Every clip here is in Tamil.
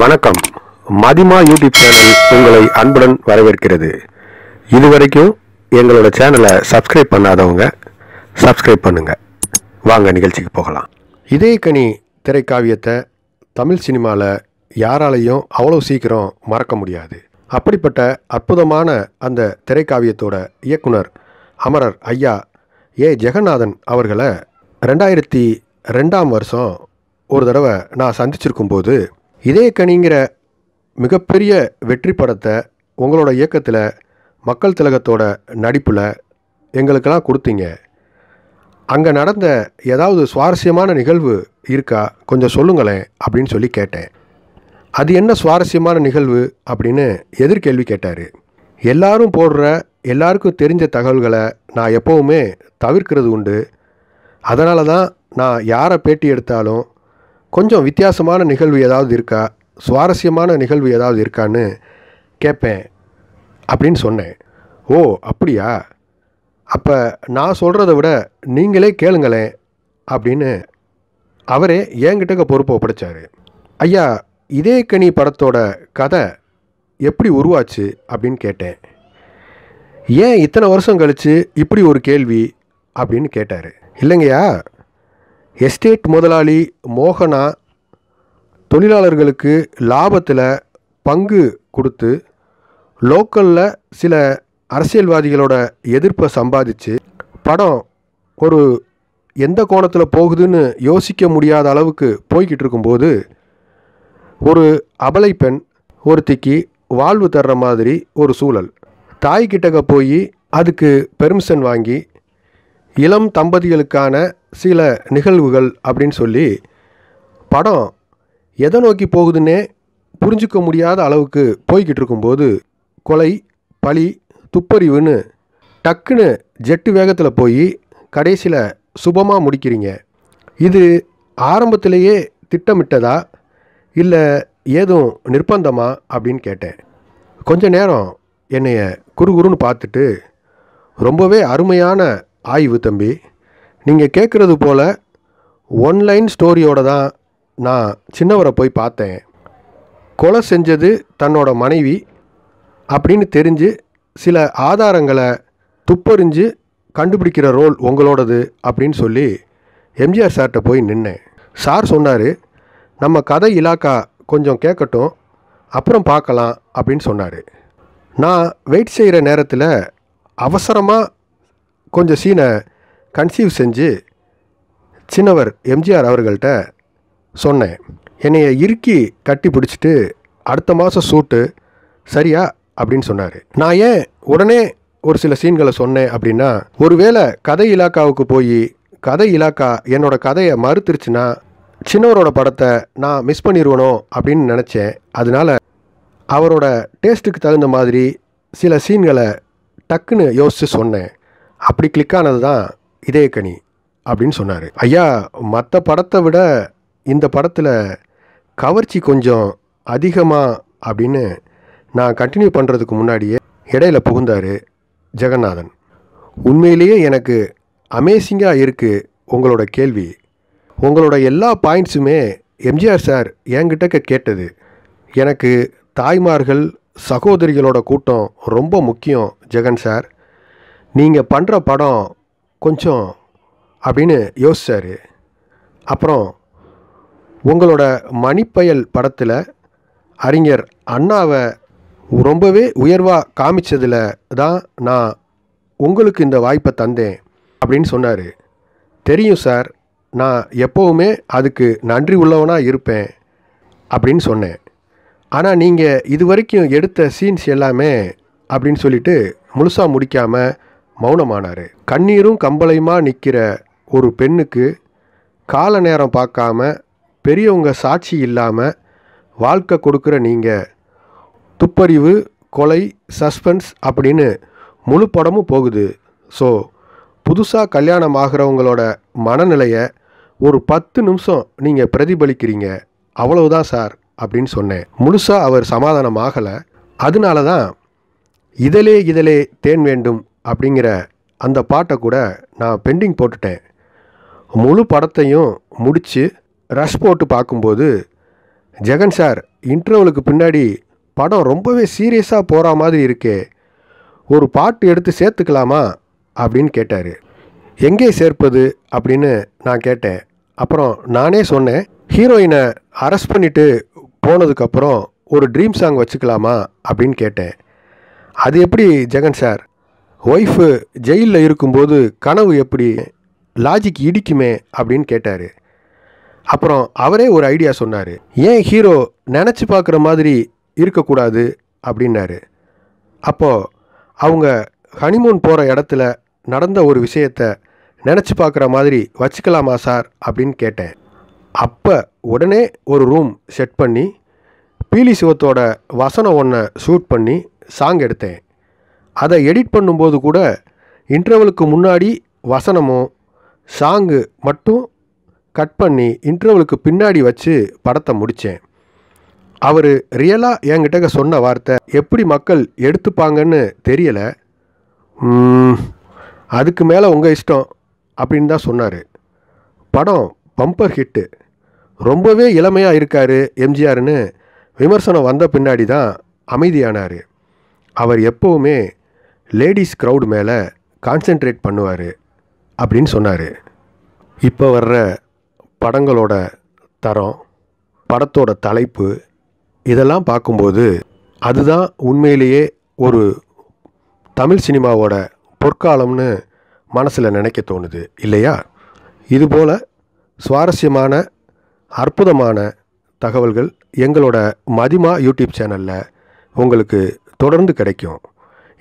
வணக்கம் மதிமா யூடியூப் சேனல் உங்களை அன்புடன் வரவேற்கிறது இதுவரைக்கும் எங்களோட சேனலை சப்ஸ்கிரைப் பண்ணாதவங்க சப்ஸ்கிரைப் பண்ணுங்க வாங்க நிகழ்ச்சிக்கு போகலாம் இதே கனி திரைக்காவியத்தை தமிழ் சினிமாவில் யாராலையும் அவ்வளோ சீக்கிரம் மறக்க முடியாது அப்படிப்பட்ட அற்புதமான அந்த திரைக்காவியத்தோட இயக்குனர் அமரர் ஐயா ஏ ஜெகநாதன் அவர்களை ரெண்டாயிரத்தி ரெண்டாம் வருஷம் ஒரு தடவை நான் சந்திச்சிருக்கும்போது இதே கனிங்கிற மிகப்பெரிய வெற்றி படத்தை உங்களோட இயக்கத்தில் மக்கள் திலகத்தோட நடிப்பில் எங்களுக்கெல்லாம் கொடுத்தீங்க அங்கே நடந்த ஏதாவது சுவாரஸ்யமான நிகழ்வு இருக்கா கொஞ்சம் சொல்லுங்களேன் அப்படின்னு சொல்லி கேட்டேன் அது என்ன சுவாரஸ்யமான நிகழ்வு அப்படின்னு எதிர்கேள்வி கேட்டார் எல்லாரும் போடுற எல்லாருக்கும் தெரிஞ்ச தகவல்களை நான் எப்போவுமே தவிர்க்கிறது உண்டு அதனால தான் நான் யாரை பேட்டி எடுத்தாலும் கொஞ்சம் வித்தியாசமான நிகழ்வு ஏதாவது இருக்கா சுவாரஸ்யமான நிகழ்வு ஏதாவது இருக்கான்னு கேட்பேன் அப்படின்னு சொன்னேன் ஓ அப்படியா அப்போ நான் சொல்கிறத விட நீங்களே கேளுங்களேன் அப்படின்னு அவரே என்கிட்டக்க பொறுப்பை ஒப்படைச்சார் ஐயா இதே கனி படத்தோட கதை எப்படி உருவாச்சு அப்படின்னு கேட்டேன் ஏன் இத்தனை வருஷம் கழித்து இப்படி ஒரு கேள்வி அப்படின்னு கேட்டார் இல்லைங்கய்யா எஸ்டேட் முதலாளி மோகனா தொழிலாளர்களுக்கு லாபத்தில் பங்கு கொடுத்து லோக்கலில் சில அரசியல்வாதிகளோட எதிர்ப்பை சம்பாதிச்சு படம் ஒரு எந்த கோணத்தில் போகுதுன்னு யோசிக்க முடியாத அளவுக்கு போய்கிட்டு இருக்கும்போது ஒரு அபலை பெண் ஒருத்திக்கு வாழ்வு தர்ற மாதிரி ஒரு சூழல் தாய்கிட்டக போய் அதுக்கு பெர்மிஷன் வாங்கி இளம் தம்பதிகளுக்கான சில நிகழ்வுகள் அப்படின்னு சொல்லி படம் எதை நோக்கி போகுதுன்னே புரிஞ்சிக்க முடியாத அளவுக்கு போய்கிட்டு இருக்கும்போது கொலை பழி துப்பறிவுன்னு டக்குன்னு ஜெட்டு வேகத்தில் போய் கடைசியில் சுபமாக முடிக்கிறீங்க இது ஆரம்பத்திலேயே திட்டமிட்டதா இல்லை ஏதும் நிர்பந்தமா அப்படின்னு கேட்டேன் கொஞ்ச நேரம் என்னைய குறுகுறுன்னு பார்த்துட்டு ரொம்பவே அருமையான ஆய்வு தம்பி நீங்கள் கேட்குறது போல் ஒன்லைன் ஸ்டோரியோட தான் நான் சின்னவரை போய் பார்த்தேன் கொலை செஞ்சது தன்னோட மனைவி அப்படின்னு தெரிஞ்சு சில ஆதாரங்களை துப்பறிஞ்சு கண்டுபிடிக்கிற ரோல் உங்களோடது அப்படின்னு சொல்லி எம்ஜிஆர் சார்கிட்ட போய் நின்னேன் சார் சொன்னார் நம்ம கதை இலாக்கா கொஞ்சம் கேட்கட்டும் அப்புறம் பார்க்கலாம் அப்படின்னு சொன்னார் நான் வெயிட் செய்கிற நேரத்தில் அவசரமாக கொஞ்சம் சீனை கன்சீவ் செஞ்சு சின்னவர் எம்ஜிஆர் அவர்கள்ட்ட சொன்னேன் என்னைய இறுக்கி கட்டி பிடிச்சிட்டு அடுத்த மாதம் சூட்டு சரியா அப்படின்னு சொன்னார் நான் ஏன் உடனே ஒரு சில சீன்களை சொன்னேன் அப்படின்னா ஒருவேளை கதை இலாக்காவுக்கு போய் கதை இலாக்கா என்னோட கதையை மறுத்துருச்சுன்னா சின்னவரோட படத்தை நான் மிஸ் பண்ணிடுவனோ அப்படின்னு நினச்சேன் அதனால் அவரோட டேஸ்ட்டுக்கு தகுந்த மாதிரி சில சீன்களை டக்குன்னு யோசித்து சொன்னேன் அப்படி கிளிக் ஆனது தான் கனி அப்படின்னு சொன்னார் ஐயா மற்ற படத்தை விட இந்த படத்தில் கவர்ச்சி கொஞ்சம் அதிகமாக அப்படின்னு நான் கண்டினியூ பண்ணுறதுக்கு முன்னாடியே இடையில புகுந்தார் ஜெகநாதன் உண்மையிலேயே எனக்கு அமேசிங்காக இருக்குது உங்களோட கேள்வி உங்களோட எல்லா பாயிண்ட்ஸுமே எம்ஜிஆர் சார் என்கிட்ட கேட்டது எனக்கு தாய்மார்கள் சகோதரிகளோட கூட்டம் ரொம்ப முக்கியம் ஜெகன் சார் நீங்கள் பண்ணுற படம் கொஞ்சம் அப்படின்னு யோசித்தார் அப்புறம் உங்களோட மணிப்பயல் படத்தில் அறிஞர் அண்ணாவை ரொம்பவே உயர்வாக காமிச்சதில் தான் நான் உங்களுக்கு இந்த வாய்ப்பை தந்தேன் அப்படின்னு சொன்னார் தெரியும் சார் நான் எப்போவுமே அதுக்கு நன்றி உள்ளவனாக இருப்பேன் அப்படின்னு சொன்னேன் ஆனால் நீங்கள் இது வரைக்கும் எடுத்த சீன்ஸ் எல்லாமே அப்படின்னு சொல்லிட்டு முழுசாக முடிக்காமல் மௌனமானார் கண்ணீரும் கம்பளையுமா நிற்கிற ஒரு பெண்ணுக்கு கால நேரம் பார்க்காம பெரியவங்க சாட்சி இல்லாமல் வாழ்க்கை கொடுக்குற நீங்கள் துப்பறிவு கொலை சஸ்பென்ஸ் அப்படின்னு முழு படமும் போகுது ஸோ புதுசாக கல்யாணம் ஆகிறவங்களோட மனநிலையை ஒரு பத்து நிமிஷம் நீங்கள் பிரதிபலிக்கிறீங்க அவ்வளவுதான் சார் அப்படின்னு சொன்னேன் முழுசாக அவர் சமாதானம் ஆகலை அதனால தான் இதழே இதழே தேன் வேண்டும் அப்படிங்கிற அந்த பாட்டை கூட நான் பெண்டிங் போட்டுட்டேன் முழு படத்தையும் முடித்து ரஷ் போட்டு பார்க்கும்போது ஜெகன் சார் இன்டர்வலுக்கு பின்னாடி படம் ரொம்பவே சீரியஸாக போகிற மாதிரி இருக்கே ஒரு பாட்டு எடுத்து சேர்த்துக்கலாமா அப்படின்னு கேட்டார் எங்கே சேர்ப்பது அப்படின்னு நான் கேட்டேன் அப்புறம் நானே சொன்னேன் ஹீரோயினை அரெஸ்ட் பண்ணிவிட்டு போனதுக்கப்புறம் ஒரு ட்ரீம் சாங் வச்சுக்கலாமா அப்படின்னு கேட்டேன் அது எப்படி ஜெகன் சார் ஒய்ஃபு ஜெயிலில் இருக்கும்போது கனவு எப்படி லாஜிக் இடிக்குமே அப்படின்னு கேட்டார் அப்புறம் அவரே ஒரு ஐடியா சொன்னார் ஏன் ஹீரோ நினச்சி பார்க்குற மாதிரி இருக்கக்கூடாது அப்படின்னாரு அப்போது அவங்க ஹனிமூன் போகிற இடத்துல நடந்த ஒரு விஷயத்த நினச்சி பார்க்குற மாதிரி வச்சுக்கலாமா சார் அப்படின்னு கேட்டேன் அப்போ உடனே ஒரு ரூம் செட் பண்ணி பீலி சிவத்தோட வசனம் ஒன்றை ஷூட் பண்ணி சாங் எடுத்தேன் அதை எடிட் பண்ணும்போது கூட இன்டர்வலுக்கு முன்னாடி வசனமும் சாங்கு மட்டும் கட் பண்ணி இன்டர்வலுக்கு பின்னாடி வச்சு படத்தை முடித்தேன் அவர் ரியலாக என்கிட்ட சொன்ன வார்த்தை எப்படி மக்கள் எடுத்துப்பாங்கன்னு தெரியலை அதுக்கு மேலே உங்கள் இஷ்டம் அப்படின்னு தான் சொன்னார் படம் பம்பர் ஹிட்டு ரொம்பவே இளமையாக இருக்கார் எம்ஜிஆர்னு விமர்சனம் வந்த பின்னாடி தான் அமைதியானார் அவர் எப்போவுமே லேடிஸ் க்ரௌட் மேலே கான்சென்ட்ரேட் பண்ணுவார் அப்படின்னு சொன்னார் இப்போ வர்ற படங்களோட தரம் படத்தோட தலைப்பு இதெல்லாம் பார்க்கும்போது அதுதான் உண்மையிலேயே ஒரு தமிழ் சினிமாவோட பொற்காலம்னு மனசில் நினைக்க தோணுது இல்லையா இதுபோல் சுவாரஸ்யமான அற்புதமான தகவல்கள் எங்களோட மதிமா யூடியூப் சேனலில் உங்களுக்கு தொடர்ந்து கிடைக்கும்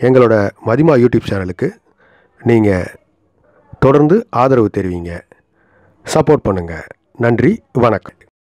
எங்களோட மதிமா யூடியூப் சேனலுக்கு நீங்கள் தொடர்ந்து ஆதரவு தெரிவிங்க சப்போர்ட் பண்ணுங்கள் நன்றி வணக்கம்